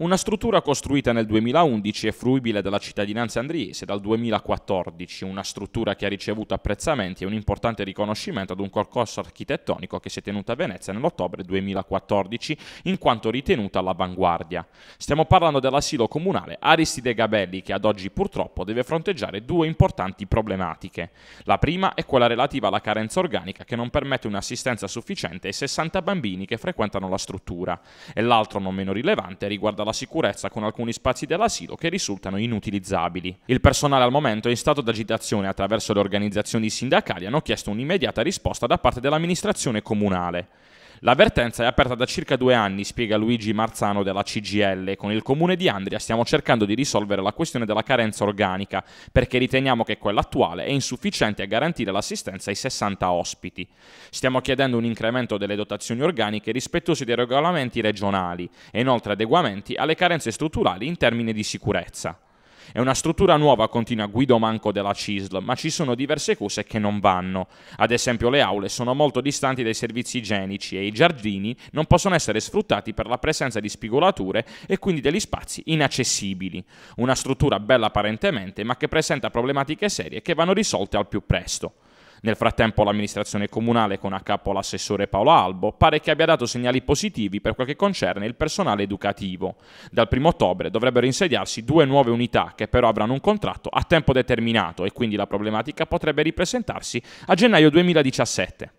Una struttura costruita nel 2011 e fruibile dalla cittadinanza andriese dal 2014, una struttura che ha ricevuto apprezzamenti e un importante riconoscimento ad un concorso architettonico che si è tenuto a Venezia nell'ottobre 2014 in quanto ritenuta all'avanguardia. Stiamo parlando dell'asilo comunale Aristide Gabelli che ad oggi purtroppo deve fronteggiare due importanti problematiche. La prima è quella relativa alla carenza organica che non permette un'assistenza sufficiente ai 60 bambini che frequentano la struttura e l'altro non meno rilevante riguarda la la sicurezza con alcuni spazi dell'asilo che risultano inutilizzabili. Il personale al momento è in stato d'agitazione attraverso le organizzazioni sindacali hanno chiesto un'immediata risposta da parte dell'amministrazione comunale. L'avvertenza è aperta da circa due anni, spiega Luigi Marzano della CGL. Con il comune di Andria stiamo cercando di risolvere la questione della carenza organica, perché riteniamo che quella attuale è insufficiente a garantire l'assistenza ai 60 ospiti. Stiamo chiedendo un incremento delle dotazioni organiche rispettosi dei regolamenti regionali e inoltre adeguamenti alle carenze strutturali in termini di sicurezza. È una struttura nuova, continua Guido Manco della CISL, ma ci sono diverse cose che non vanno. Ad esempio le aule sono molto distanti dai servizi igienici e i giardini non possono essere sfruttati per la presenza di spigolature e quindi degli spazi inaccessibili. Una struttura bella apparentemente, ma che presenta problematiche serie che vanno risolte al più presto. Nel frattempo l'amministrazione comunale con a capo l'assessore Paolo Albo pare che abbia dato segnali positivi per quel che concerne il personale educativo. Dal 1 ottobre dovrebbero insediarsi due nuove unità che però avranno un contratto a tempo determinato e quindi la problematica potrebbe ripresentarsi a gennaio 2017.